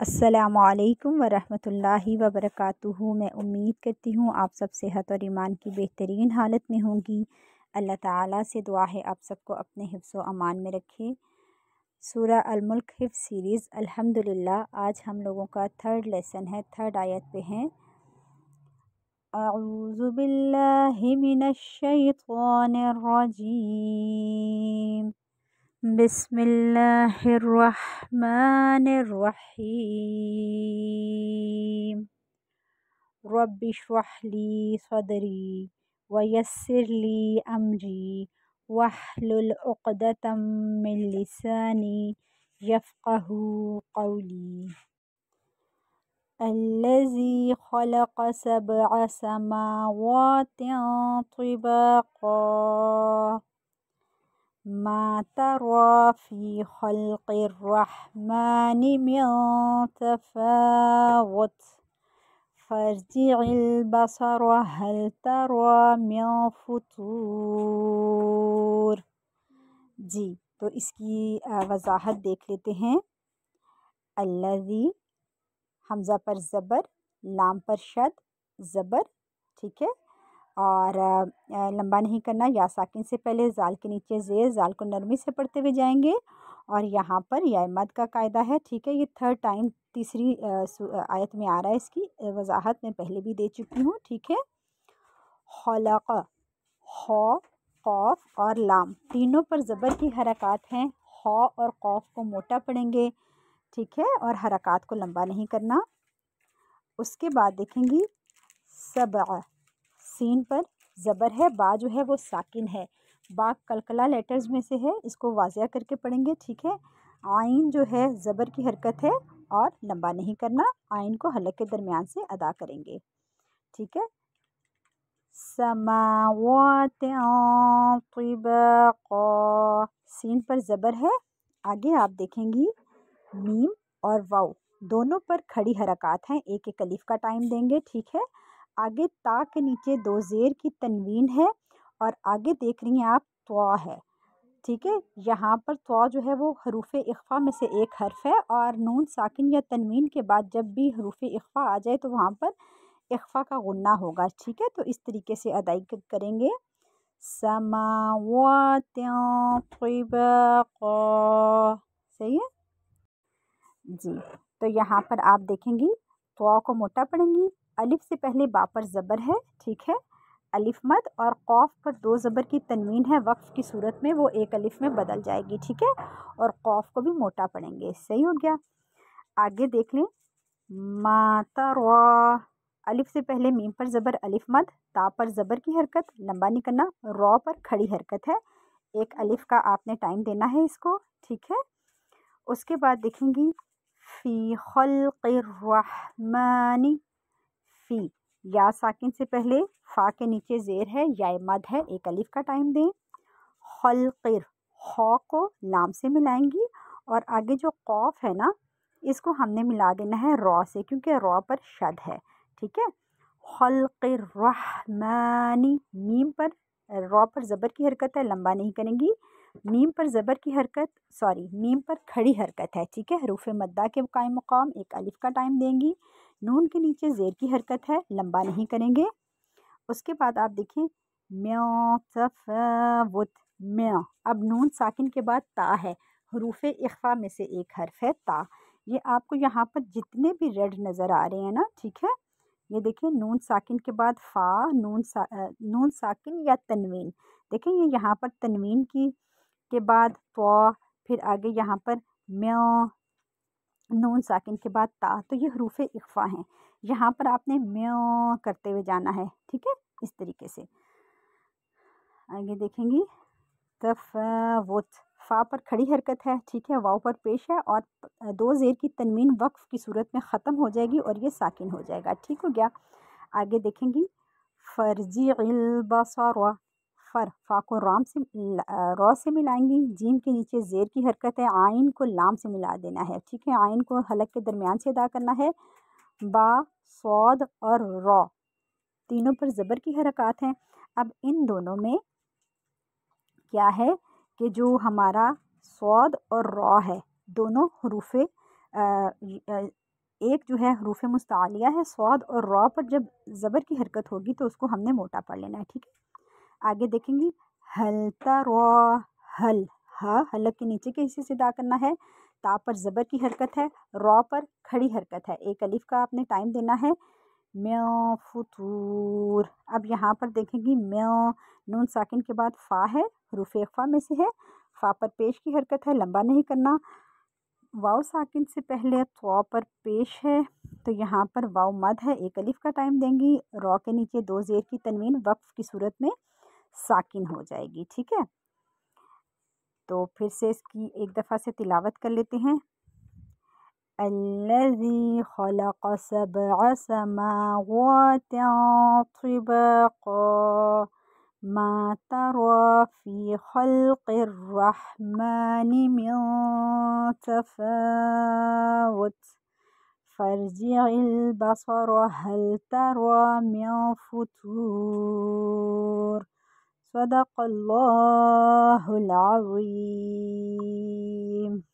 असलकम वरहमल वबरक मैं उम्मीद करती हूँ आप सब सेहत और ईमान की बेहतरीन हालत में होंगी अल्लाह ताला से दुआ है आप सबको अपने हिफ्स अमान में रखे सूरा अलमुल्क हिफ सीरीज़ अल्हम्दुलिल्लाह आज हम लोगों का थर्ड लेसन है थर्ड आयत पे हैं अज़ुबिल्लिमिनशैतवानरजीम بسم الله الرحمن الرحيم رب اشرح لي صدري ويسر لي أمري واحلل عقدة من لساني يفقه قولي الذي خلق سبع سماوات طباقا ما ترى في خلق الرحمن من تفاوت فارجع البصر هل ترى من فطور جي تو اس کی وضاحت دیکھ لیتے ہیں الذي حمزة پر زبر لام پر شد زبر ٹھیک ہے और लंबा नहीं करना या साकिन से पहले जाल के नीचे जेर जाल को नरमी से पढ़ते हुए जाएंगे और यहाँ पर यह मद का कायदा है ठीक है ये थर्ड टाइम तीसरी आयत में आ रहा है इसकी वजाहत मैं पहले भी दे चुकी हूँ ठीक है हौलक हौ खौफ और लाम तीनों पर ज़बर की हरकत हैं हौ और खौफ को मोटा पढ़ेंगे ठीक है और हरकत को लंबा नहीं करना उसके बाद देखेंगी सबा सीन पर ज़बर है बा जो है वो साकिन है बा कलकला लेटर्स में से है इसको वाजिया करके पढ़ेंगे ठीक है आइन जो है ज़बर की हरकत है और लंबा नहीं करना आइन को हलक के दरमियान से अदा करेंगे ठीक है समावत सीन पर ज़बर है आगे आप देखेंगी मीम और वाऊ दोनों पर खड़ी हरकत हैं एक एक कलीफ का टाइम देंगे ठीक है आगे ता के नीचे दो ज़ेर की तनवीन है और आगे देख रही हैं आप त्वा है ठीक है यहाँ पर तो जो है वो हरूफ इख्फ़ा में से एक हर्फ है और नून साकिन या तनवीन के बाद जब भी हरूफ इख्फ़ा आ जाए तो वहाँ पर इख्फ़ा का गुन्ना होगा ठीक है तो इस तरीके से अदाई करेंगे समावत सही है जी तो यहाँ पर आप देखेंगी तो को मोटा पड़ेंगी अलिफ से पहले बा पर ज़बर है ठीक है अलिफ मद और कौफ पर दो ज़बर की तनवीन है वक्फ़ की सूरत में वो एक अलिफ में बदल जाएगी ठीक है और कौफ को भी मोटा पड़ेंगे सही हो गया आगे देख लें माता रॉ अलिफ से पहले मीम पर ज़बर अलिफ मद ता पर ज़बर की हरकत लंबा निकलना रॉ पर खड़ी हरकत है एक अलिफ का आपने टाइम देना है इसको ठीक है उसके बाद देखेंगी फ़ी खल रहमानी फ़ी या साकिन से पहले फ़ा के नीचे ज़ेर है या मद है एक अलिफ का टाइम दें हल्किर हौ को लाम से मिलाएंगी और आगे जो कौफ है ना इसको हमने मिला देना है रॉ से क्योंकि रॉ पर शद है ठीक है रहमानी मीम पर रॉ पर ज़बर की हरकत है लंबा नहीं करेंगी मीम पर ज़बर की हरकत सॉरी मीम पर खड़ी हरकत है ठीक है हरूफ मद्दा के कायम मुकाम एक अलिफ का टाइम देंगी नून के नीचे ज़ेर की हरकत है लंबा नहीं करेंगे उसके बाद आप देखें म्यो तफवत अब नून साकिन के बाद ता है हरूफ इख्फा में से एक हर्फ है ता ये आपको यहाँ पर जितने भी रेड नज़र आ रहे हैं ना ठीक है ये देखिए नून साकिन के बाद फ़ा नून सा नून साकिन या तनवीन देखें ये यहाँ पर तनवीन की के बाद पौ फिर आगे यहाँ पर म्यो नून साकिन के बाद ता तो ये हरूफ इकफ़ा हैं यहाँ पर आपने म्यो करते हुए जाना है ठीक है इस तरीके से आगे देखेंगे तफ फ़ा पर खड़ी हरकत है ठीक है वाव पर पेश है और दो ज़ेर की तनमीन वक्फ़ की सूरत में ख़त्म हो जाएगी और ये साकिन हो जाएगा ठीक हो गया आगे देखेंगी फर्जी बसौरा फ़र फ़ा को राम से रॉ से मिलाएंगी जीम के नीचे ज़ेर की हरकत है आयन को लाम से मिला देना है ठीक है आयन को हलक के दरमियान से अदा करना है बा सौद और रॉ तीनों पर ज़बर की हरकत हैं अब इन दोनों में क्या है कि जो हमारा सौद और रॉ है दोनों हरूफ एक जो है हरूफ मुस्तालिया है सौद और रॉ पर जब ज़बर की हरकत होगी तो उसको हमने मोटा पढ़ लेना है ठीक है आगे देखेंगे हलता रो हल हा हल हाँ, के नीचे के हिस्से से दा करना है ता पर ज़बर की हरकत है रॉ पर खड़ी हरकत है एक अलिफ का आपने टाइम देना है म्यो फतूर अब यहाँ पर देखेंगे म्यो नून साकिन के बाद फ़ा है फा में से है फ़ा पर पेश की हरकत है लंबा नहीं करना वाव साकिन से पहले तो पर पेश है तो यहाँ पर वाव मद है एक अलिफ का टाइम देंगी रॉ के नीचे दो ज़ेर की तनवीन वक्फ़ की सूरत में جائے گی ٹھیک ہے تو پھر سے اس کی ایک دفعہ سے تلاوت کر لیتے ہیں الذي خلق سبع سماوات طِبَاقًا ما ترى في خلق الرحمن من تفاوت فارجع البصر هل ترى من فتور صدق الله العظيم